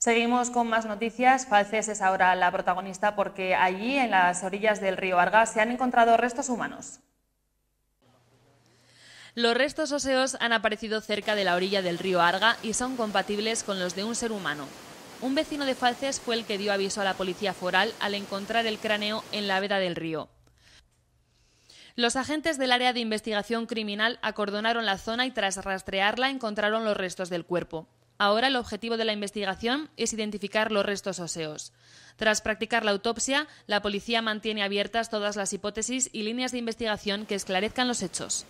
Seguimos con más noticias. Falces es ahora la protagonista porque allí, en las orillas del río Arga, se han encontrado restos humanos. Los restos óseos han aparecido cerca de la orilla del río Arga y son compatibles con los de un ser humano. Un vecino de Falces fue el que dio aviso a la policía foral al encontrar el cráneo en la veda del río. Los agentes del área de investigación criminal acordonaron la zona y tras rastrearla encontraron los restos del cuerpo. Ahora el objetivo de la investigación es identificar los restos óseos. Tras practicar la autopsia, la policía mantiene abiertas todas las hipótesis y líneas de investigación que esclarezcan los hechos.